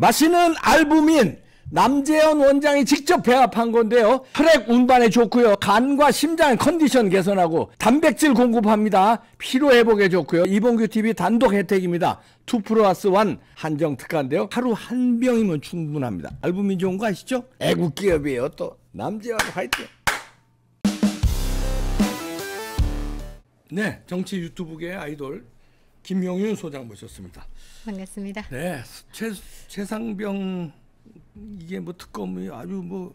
마시는 알부민 남재현 원장이 직접 배합한 건데요. 혈액 운반에 좋고요. 간과 심장 컨디션 개선하고 단백질 공급합니다. 피로 회복에 좋고요. 이봉규 TV 단독 혜택입니다. 2 플러스 1 한정 특가인데요. 하루 한 병이면 충분합니다. 알부민 좋은 거 아시죠? 애국 기업이에요. 또 남재현 화이팅. 네, 정치 유튜브계 아이돌 김용윤 소장 모셨습니다. 반갑습니다. 네, 최, 최상병 이게 뭐 특검이 아주 뭐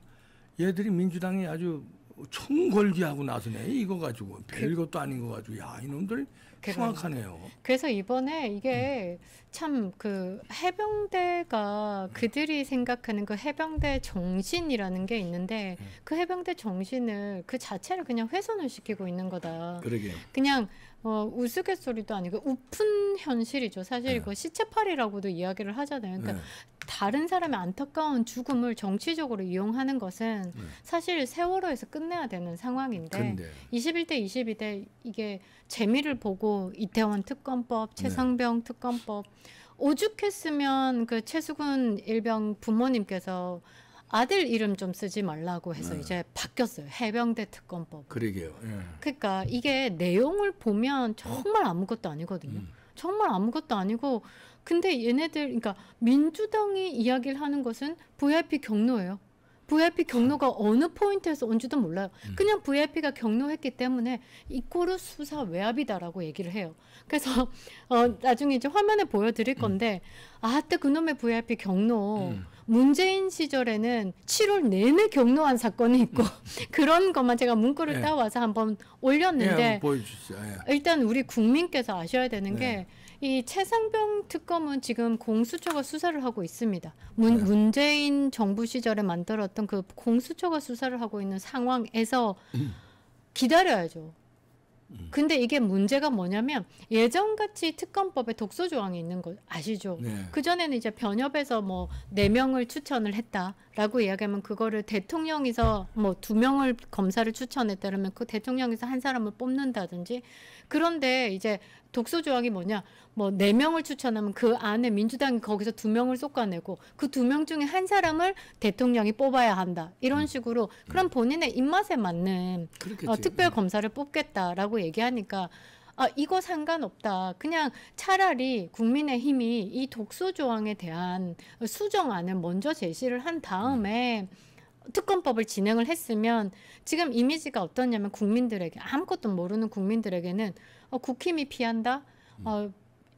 얘들이 민주당이 아주 총궐기하고 나서네 이거 가지고 별것도 그 아닌 거 가지고 야 이놈들 흉악하네요. 그래서 이번에 이게 음. 참그 해병대가 그들이 생각하는 그 해병대 정신이라는 게 있는데 음. 그 해병대 정신을 그 자체를 그냥 훼손을 시키고 있는 거다. 그러게. 그냥 어, 우스갯소리도 아니고 우픈 현실이죠. 사실 네. 이 그 시체팔이라고도 이야기를 하잖아요. 그러니까 네. 다른 사람의 안타까운 죽음을 정치적으로 이용하는 것은 네. 사실 세월호에서 끝내야 되는 상황인데 근데. 21대 22대 이게 재미를 보고 이태원 특검법, 네. 최상병 특검법 오죽했으면 그 최수근 일병 부모님께서 아들 이름 좀 쓰지 말라고 해서 네. 이제 바뀌었어요. 해병대 특검법. 그러게요. 예. 그러니까 이게 내용을 보면 정말 아무것도 아니거든요. 음. 정말 아무것도 아니고 근데 얘네들 그러니까 민주당이 이야기를 하는 것은 VIP 경로예요. VIP 경로가 어느 포인트에서 온지도 몰라요. 음. 그냥 VIP가 경로했기 때문에 이꼬르 수사 외압이다라고 얘기를 해요. 그래서 어, 나중에 이제 화면에 보여드릴 음. 건데 아따 그놈의 VIP 경로 음. 문재인 시절에는 7월 내내 경로한 사건이 있고 음. 그런 것만 제가 문구를 네. 따와서 한번 올렸는데 네, 일단 우리 국민께서 아셔야 되는 네. 게이 최상병 특검은 지금 공수처가 수사를 하고 있습니다. 문, 네. 문재인 정부 시절에 만들었던 그 공수처가 수사를 하고 있는 상황에서 음. 기다려야죠. 음. 근데 이게 문제가 뭐냐면 예전같이 특검법에 독소 조항이 있는 거 아시죠? 네. 그전에는 이제 변협에서 뭐 네명을 추천을 했다. 라고 이야기하면 그거를 대통령에서 뭐 두 명을 검사를 추천했다면 그 대통령에서 한 사람을 뽑는다든지 그런데 이제 독소 조항이 뭐냐 뭐 네 명을 추천하면 그 안에 민주당이 거기서 두 명을 쏟아내고 그 두 명 중에 한 사람을 대통령이 뽑아야 한다 이런 음. 식으로 그럼 음. 본인의 입맛에 맞는 어, 특별 음. 검사를 뽑겠다라고 얘기하니까 아, 이거 상관없다. 그냥 차라리 국민의힘이 이 독소 조항에 대한 수정안을 먼저 제시를 한 다음에 특검법을 진행을 했으면 지금 이미지가 어떠냐면 국민들에게 아무것도 모르는 국민들에게는 어, 국힘이 피한다. 어,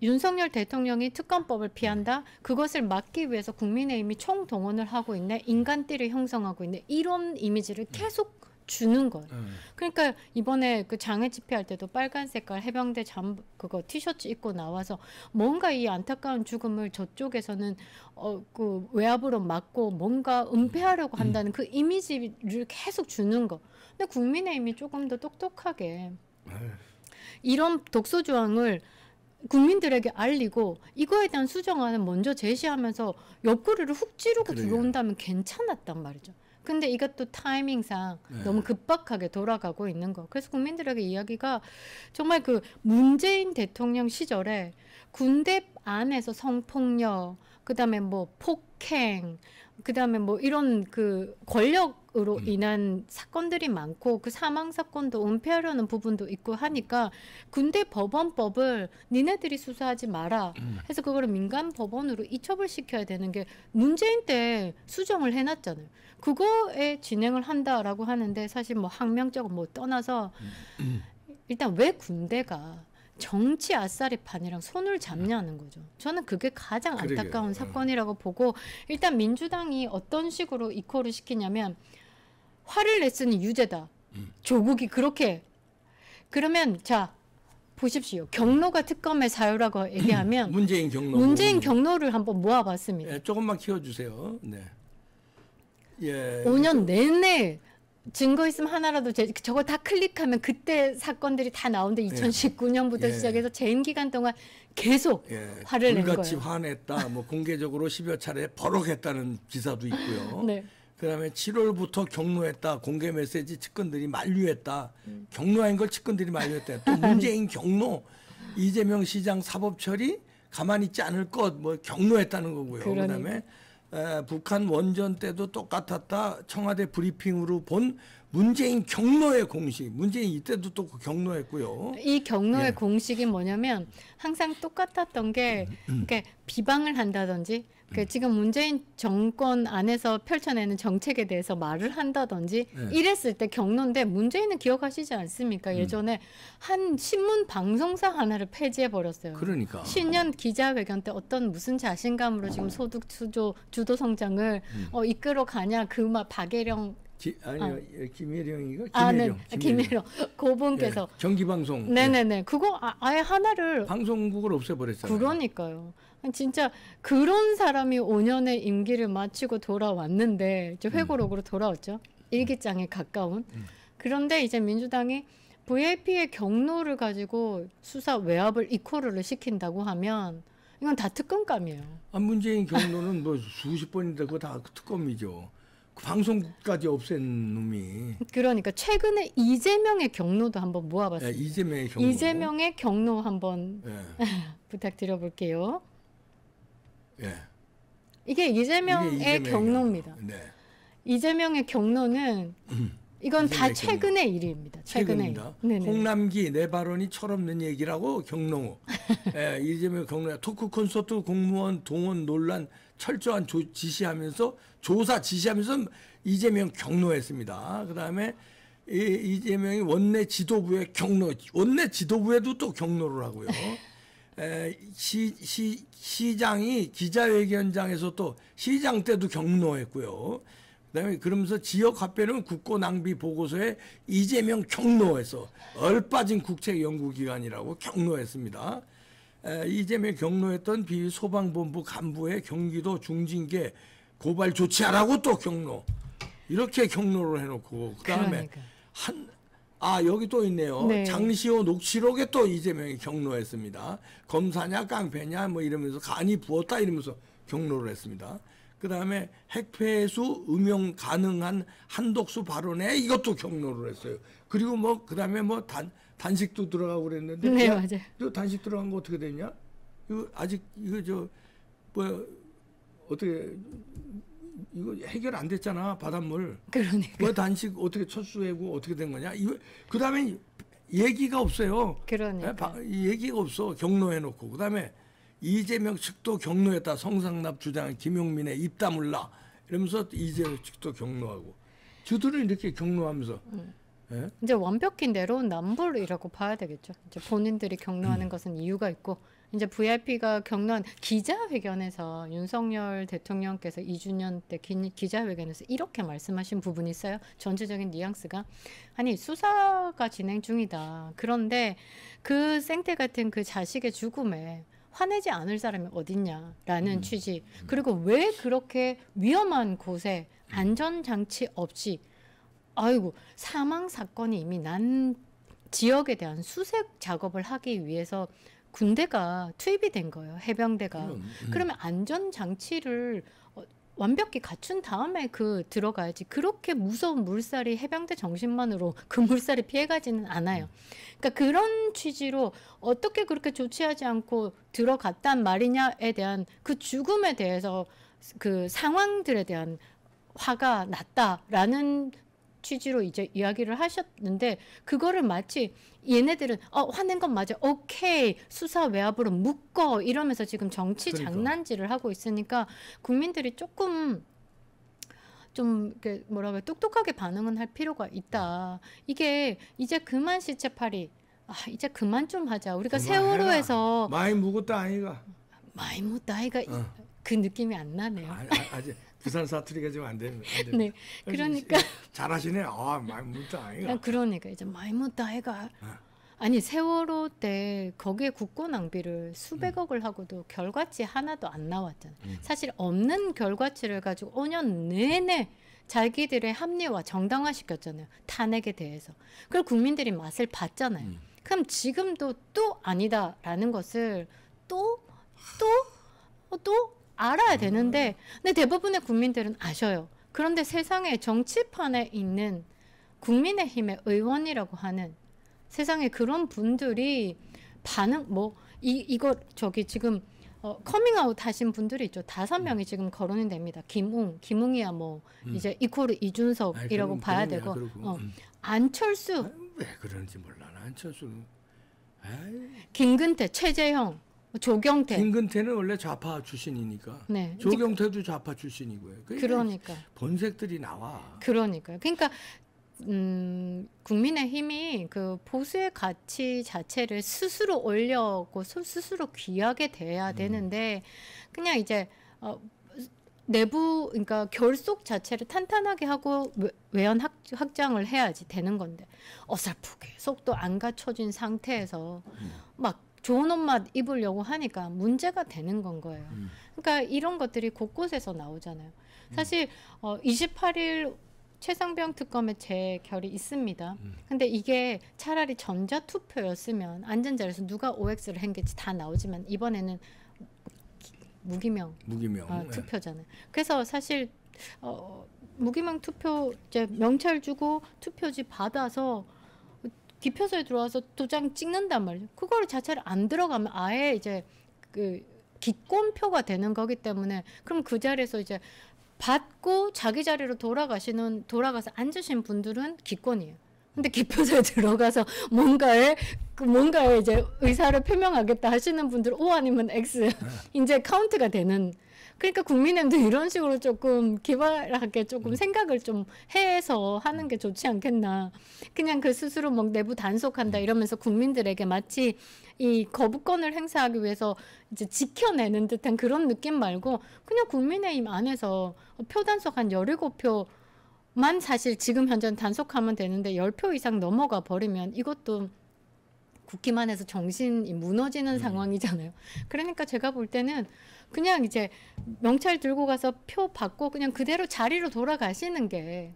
윤석열 대통령이 특검법을 피한다. 그것을 막기 위해서 국민의힘이 총동원을 하고 있네. 인간띠를 형성하고 있네. 이런 이미지를 음. 계속 주는 거예요. 음. 그러니까 이번에 그 장애 집회할 때도 빨간 색깔 해병대 잠 그거 티셔츠 입고 나와서 뭔가 이 안타까운 죽음을 저쪽에서는 어 그 외압으로 막고 뭔가 은폐하려고 음. 한다는 음. 그 이미지를 계속 주는 거. 근데 국민의힘이 조금 더 똑똑하게 에휴. 이런 독소 조항을 국민들에게 알리고 이거에 대한 수정안을 먼저 제시하면서 옆구리를 훅 찌르고 그래요. 들어온다면 괜찮았단 말이죠. 근데 이것도 타이밍상 네. 너무 급박하게 돌아가고 있는 거. 그래서 국민들에게 이야기가 정말 그 문재인 대통령 시절에 군대 안에서 성폭력, 그다음에 뭐 폭행, 그다음에 뭐 이런 그 권력으로 음. 인한 사건들이 많고 그 사망 사건도 은폐하려는 부분도 있고 하니까 군대 법원법을 니네들이 수사하지 마라 음. 해서 그거를 민간 법원으로 이첩을 시켜야 되는 게 문재인 때 수정을 해놨잖아요. 그거에 진행을 한다라고 하는데 사실 뭐 학명적으로 뭐 떠나서 음. 일단 왜 군대가 정치 아싸리 판이랑 손을 잡냐는 거죠. 저는 그게 가장 안타까운 예. 사건이라고 보고 일단 민주당이 어떤 식으로 이코를 시키냐면 화를 냈으니 유죄다. 음. 조국이 그렇게 그러면 자 보십시오. 경로가 특검의 사유라고 얘기하면 문재인 경로 문재인 경로를 한번 모아봤습니다. 예, 조금만 키워주세요. 네. 예. 5년 내내 증거 있으면 하나라도 제, 저거 다 클릭하면 그때 사건들이 다나온는데 2019년부터 예. 예. 시작해서 재임 기간 동안 계속 예. 화를 낸 거예요. 같이 화냈다. 뭐 공개적으로 10여 차례 버럭했다는 기사도 있고요. 네. 그다음에 7월부터 경로했다. 공개 메시지 측근들이 만류했다. 음. 경로한 걸 측근들이 만류했다. 또 문재인 경로 이재명 시장 사법 처리 가만히 있지 않을 것뭐 경로했다는 거고요. 그러니까. 그다음에 북한 원전 때도 똑같았다 청와대 브리핑으로 본 문재인 경로의 공식. 문재인 이때도 또 그 경로했고요. 이 경로의 예. 공식이 뭐냐면 항상 똑같았던 게 음, 음. 음. 비방을 한다든지 그 지금 문재인 정권 안에서 펼쳐내는 정책에 대해서 말을 한다든지 네. 이랬을 때 경로인데 문재인은 기억하시지 않습니까? 음. 예전에 음. 한 신문 방송사 하나를 폐지해 버렸어요. 그러니까 신년 기자회견 때 어떤 무슨 자신감으로 지금 소득 추조 주도 성장을 음. 어, 이끌어 가냐 그 막 박예령 기, 아니요 아. 김혜령이가 예, 김혜령 아, 네. 김혜령 고분께서 네, 전기방송 네네네 네. 그거 아, 예 하나를 방송국을 없애버렸잖요 그러니까요 진짜 그런 사람이 5년의 임기를 마치고 돌아왔는데 이제 음. 회고록으로 돌아왔죠 일기장에 음. 가까운 음. 그런데 이제 민주당이 VIP의 경로를 가지고 수사 외압을 이코르 시킨다고 하면 이건 다 특검감이에요. 아, 문재인 경로는 뭐 수십 번인데 그거 다 특검이죠. 방송까지 없앤 놈이. 그러니까 최근에 이재명의 경로도 한번 모아봤어요. 예, 이재명의 경로. 이재명의 경로 한번 예. 부탁드려볼게요. 예. 이게 이재명의, 이재명 경로입니다. 네. 이재명의 경로는 음. 이건 다 최근의 경로. 일입니다. 최근의 일. 홍남기 내 발언이 철없는 얘기라고 경로. 예, 이재명 경로. 토크 콘서트 공무원 동원 논란 철저한 조, 지시하면서 조사 지시하면서 이재명 경로했습니다. 그다음에 이, 이재명이 원내 지도부의 경로 원내 지도부에도 또 경로를 하고요. 에, 시, 시, 시장이 기자회견장에서 또 시장 때도 경로했고요. 그다음에 그러면서 지역 화폐는 국고 낭비 보고서에 이재명 경로에서 얼빠진 국책 연구기관이라고 경로했습니다. 이재명 경로했던 비 소방본부 간부의 경기도 중징계 고발 조치하라고 또 경로 이렇게 경로를 해놓고 그다음에 그러니까. 한아 여기 또 있네요 네. 장시호 녹취록에 또 이재명이 경로했습니다 검사냐 깡패냐 뭐 이러면서 간이 부었다 이러면서 경로를 했습니다 그 다음에 핵폐수 음용 가능한 한독수 발언에 이것도 경로를 했어요. 그리고 뭐, 그 다음에 뭐 단, 단식도 들어가고 그랬는데. 네, 맞아요. 단식 들어간 거 어떻게 되냐? 이거 아직, 이거 저, 뭐, 어떻게, 이거 해결 안 됐잖아, 바닷물. 그러니까. 뭐 단식 어떻게 철수하고 어떻게 된 거냐? 이거, 그 다음에 얘기가 없어요. 그러니까. 예, 바, 얘기가 없어. 경로해놓고. 그 다음에 이재명 측도 경로했다. 성상납 주장 김용민의 입다물라 이러면서 이재명 측도 경로하고 주들을 이렇게 경로하면서 음. 예? 이제 완벽히 내려온 남불이라고 봐야 되겠죠. 이제 본인들이 경로하는 음. 것은 이유가 있고 이제 VIP가 경로한 기자회견에서 윤석열 대통령께서 2주년 때 기, 자회견에서 이렇게 말씀하신 부분이 있어요. 전체적인 뉘앙스가 아니 수사가 진행 중이다. 그런데 그 생태 같은 그 자식의 죽음에 화내지 않을 사람이 어딨냐라는 음. 취지. 음. 그리고 왜 그렇게 위험한 곳에 안전장치 없이 아이고 사망 사건이 이미 난 지역에 대한 수색 작업을 하기 위해서 군대가 투입이 된 거예요 해병대가 음, 음. 그러면 안전 장치를 완벽히 갖춘 다음에 그 들어가야지 그렇게 무서운 물살이 해병대 정신만으로 그물살이 피해가지는 않아요. 음. 그러니까 그런 취지로 어떻게 그렇게 조치하지 않고 들어갔단 말이냐에 대한 그 죽음에 대해서 그 상황들에 대한 화가 났다라는 취지로 이제 이야기를 하셨는데 그거를 마치 얘네들은 어 화낸 건 맞아 오케이 수사 외압으로 묶어 이러면서 지금 정치 그러니까. 장난질을 하고 있으니까 국민들이 조금 좀이 뭐라 그 똑똑하게 반응은 할 필요가 있다 이게 이제 그만 시체팔이 아 이제 그만 좀 하자 우리가 세월호에서 많이 묵었다 아이가 많이 묵었다 아이가 어. 그 느낌이 안 나네요. 아, 아, 아직 부산 사투리가 좀안 됩니다. 네, 그러니까 예, 잘하시네. 아, 말못다 아이가. 아, 그러니까 이제 말못다 아이가. 아. 니 세월호 때 거기에 국고 낭비를 수백억을 음. 하고도 결과치 하나도 안 나왔잖아요. 음. 사실 없는 결과치를 가지고 5년 내내 자기들의 합리화 정당화 시켰잖아요. 탄핵에 대해서. 그걸 국민들이 맛을 봤잖아요. 음. 그럼 지금도 또 아니다라는 것을 또또또 알아야 되는데 근데 대부분의 국민들은 아셔요. 그런데 세상의 정치판에 있는 국민의힘의 의원이라고 하는 세상에 그런 분들이 반응 뭐 이 이거 저기 지금 어, 커밍아웃 하신 분들이 있죠. 다섯 명이 음. 지금 거론이 됩니다. 김웅, 김웅이야 뭐 음. 이제 이코르 이준석이라고 아니, 봐야 되고 어. 음. 안철수 아, 아유, 왜그러지 몰라. 안철수 김근태, 최재형 조경태. 김근태는 원래 좌파 출신이니까. 네. 조경태도 좌파 출신이고요. 그러니까, 그러니까. 본색들이 나와. 그러니까요. 그러니까 음, 국민의 힘이 그 보수의 가치 자체를 스스로 올려고 스스로 귀하게 돼야 음. 되는데 그냥 이제 어, 내부 그러니까 결속 자체를 탄탄하게 하고 외연 확, 확장을 해야지 되는 건데 어설프게 속도 안 갖춰진 상태에서 음. 막 좋은 옷만 입으려고 하니까 문제가 되는 건 거예요. 음. 그러니까 이런 것들이 곳곳에서 나오잖아요. 음. 사실 어, 28일 최상병 특검의 재결이 있습니다. 음. 근데 이게 차라리 전자투표였으면 안전자리에서 누가 OX를 했는지 다 나오지만 이번에는 무기명, 무기명. 어, 네. 투표잖아요. 그래서 사실 어, 무기명 투표 이제 명찰 주고 투표지 받아서 기표소에 들어와서 도장 찍는단 말이죠. 그거 자체를 안 들어가면 아예 이제 그 기권표가 되는 거기 때문에 그럼 그 자리에서 이제 받고 자기 자리로 돌아가시는 돌아가서 앉으신 분들은 기권이에요. 근데 기표소에 들어가서 뭔가에 그 뭔가에 이제 의사를 표명하겠다 하시는 분들 O 아니면 X 네. 이제 카운트가 되는 그러니까 국민의힘도 이런 식으로 조금 기발하게 조금 음. 생각을 좀 해서 하는 게 좋지 않겠나. 그냥 그 스스로 막 내부 단속한다 음. 이러면서 국민들에게 마치 이 거부권을 행사하기 위해서 이제 지켜내는 듯한 그런 느낌 말고 그냥 국민의힘 안에서 표 단속 한열일 표만 사실 지금 현재 단속하면 되는데 열표 이상 넘어가 버리면 이것도 굳기만 해서 정신이 무너지는 음. 상황이잖아요. 그러니까 제가 볼 때는 그냥 이제 명찰 들고 가서 표 받고 그냥 그대로 자리로 돌아가시는 게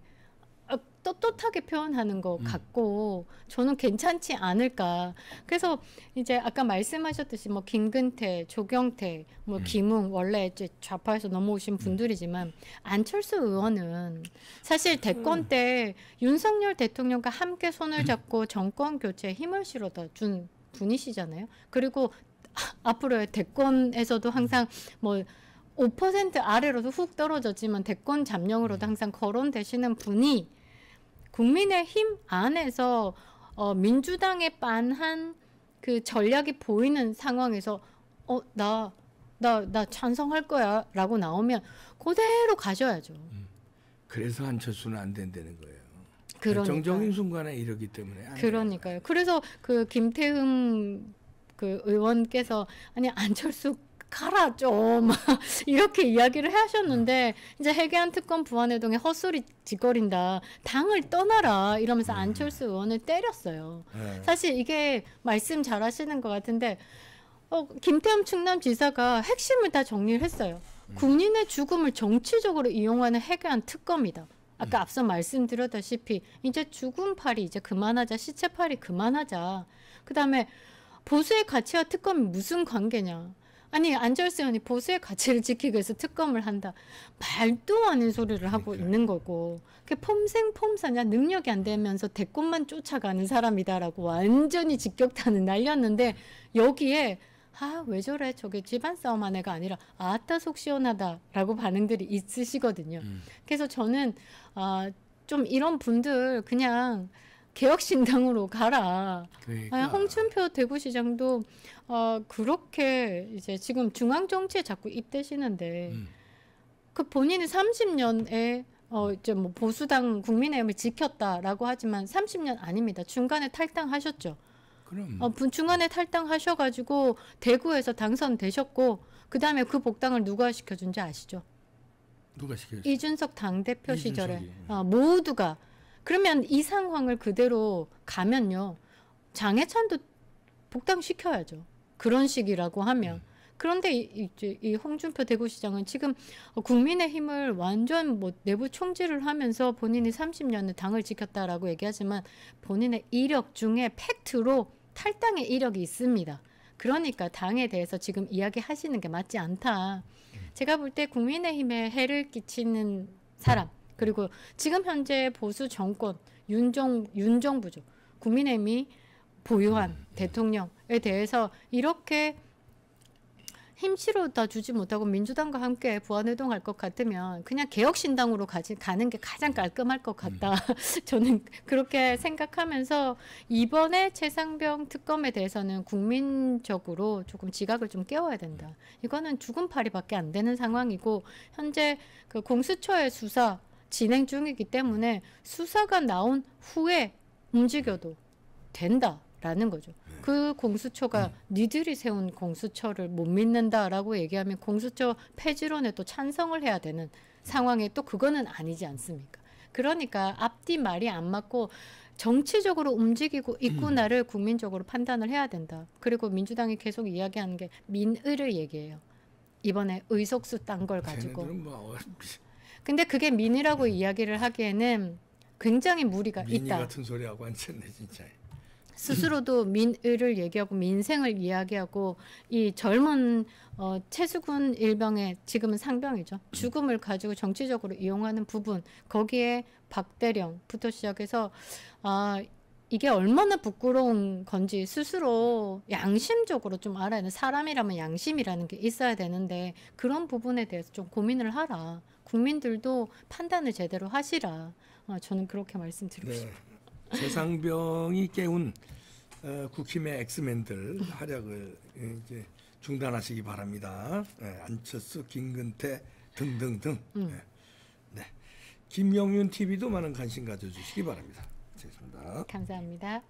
아, 떳떳하게 표현하는 것 음. 같고 저는 괜찮지 않을까. 그래서 이제 아까 말씀하셨듯이 뭐 김근태, 조경태, 뭐 음. 김웅 원래 이제 좌파에서 넘어오신 음. 분들이지만 안철수 의원은 사실 음. 대권 때 윤석열 대통령과 함께 손을 잡고 정권 교체에 힘을 실어다 준 분이시잖아요. 그리고 앞으로의 대권에서도 항상 뭐 5% 아래로도 훅 떨어졌지만 대권 잠룡으로도 항상 거론되시는 분이 국민의힘 안에서 어, 민주당에 반한 그 전략이 보이는 상황에서 어 나 나 나 찬성할 거야라고 나오면 그대로 가셔야죠 음. 그래서 한철수는 안 된다는 거예요. 그러니까요. 정적인 순간에 이러기 때문에. 그러니까요. 그래서 그 김태흠 그 의원께서 아니 안철수 가라 좀 이렇게 이야기를 하셨는데 이제 해계한 특검 부안해동에 헛소리 짓거린다 당을 떠나라 이러면서 음. 안철수 의원을 때렸어요. 네. 사실 이게 말씀 잘하시는 것 같은데 어, 김태흠 충남지사가 핵심을 다 정리를 했어요. 음. 국민의 죽음을 정치적으로 이용하는 해계한 특검이다. 아까 음. 앞서 말씀드렸다시피 이제 죽은 팔이 이제 그만하자 시체 팔이 그만하자. 그 다음에 보수의 가치와 특검이 무슨 관계냐. 아니 안철수 의원이 보수의 가치를 지키기 위해서 특검을 한다. 말도 아는 소리를 하고 그러니까요. 있는 거고 그 폼생폼사냐 능력이 안 되면서 대권만 쫓아가는 사람이다라고 완전히 직격탄을 날렸는데 여기에 아 왜 저래 저게 집안 싸움 한 애가 아니라 아따 속 시원하다라고 반응들이 있으시거든요. 음. 그래서 저는 아좀 이런 분들 그냥 개혁신당으로 가라. 그러니까. 아, 홍준표 대구시장도 어, 그렇게 이제 지금 중앙 정치에 자꾸 입대시는데 음. 그 본인이 30년에 어 이제 뭐 보수당 국민의힘을 지켰다라고 하지만 30년 아닙니다. 중간에 탈당하셨죠. 그럼. 어, 중간에 탈당하셔가지고 대구에서 당선되셨고 그 다음에 그 복당을 누가 시켜준지 아시죠? 누가 시켜 이준석 당 대표 시절에 어, 모두가 그러면 이 상황을 그대로 가면요. 장해찬도 복당시켜야죠. 그런 식이라고 하면. 음. 그런데 이, 홍준표 대구시장은 지금 국민의힘을 완전 뭐 내부 총질을 하면서 본인이 30년을 당을 지켰다라고 얘기하지만 본인의 이력 중에 팩트로 탈당의 이력이 있습니다. 그러니까 당에 대해서 지금 이야기하시는 게 맞지 않다. 음. 제가 볼 때 국민의힘에 해를 끼치는 사람, 네. 그리고 지금 현재 보수 정권 윤정 윤정부죠. 국민의힘이 보유한 음, 음. 대통령에 대해서 이렇게 힘실로다 주지 못하고 민주당과 함께 보안회동할것 같으면 그냥 개혁신당으로 가지, 가는 게 가장 깔끔할 것 같다. 음. 저는 그렇게 생각하면서 이번에 최상병 특검에 대해서는 국민적으로 조금 지각을 좀 깨워야 된다. 이거는 죽은 파리밖에 안 되는 상황이고 현재 그 공수처의 수사 진행 중이기 때문에 수사가 나온 후에 움직여도 된다라는 거죠. 네. 그 공수처가 음. 니들이 세운 공수처를 못 믿는다라고 얘기하면 공수처 폐지론에 또 찬성을 해야 되는 상황에 또 그거는 아니지 않습니까? 그러니까 앞뒤 말이 안 맞고 정치적으로 움직이고 있구나를 국민적으로 판단을 해야 된다. 그리고 민주당이 계속 이야기하는 게 민의를 얘기해요. 이번에 의석수 딴 걸 가지고. 뭐 근데 그게 민이라고 이야기를 하기에는 굉장히 무리가 민이 있다. 같은 소리하고 앉았네 진짜. 스스로도 민의 얘기하고 민생을 이야기하고 이 젊은 어, 최수근 일병의 지금은 상병이죠. 죽음을 가지고 정치적으로 이용하는 부분 거기에 박대령부터 시작해서 아 이게 얼마나 부끄러운 건지 스스로 양심적으로 좀 알아야 돼. 사람이라면 양심이라는 게 있어야 되는데 그런 부분에 대해서 좀 고민을 하라. 국민들도 판단을 제대로 하시라. 어, 저는 그렇게 말씀드리고 네. 싶어요. 세상병이 깨운 어, 국힘의 엑스맨들 활약을 이제 중단하시기 바랍니다. 네, 안철수, 김근태 등등등. 음. 네. 네. 김영윤 TV도 많은 관심 가져주시기 바랍니다. 마치겠습니다. 감사합니다.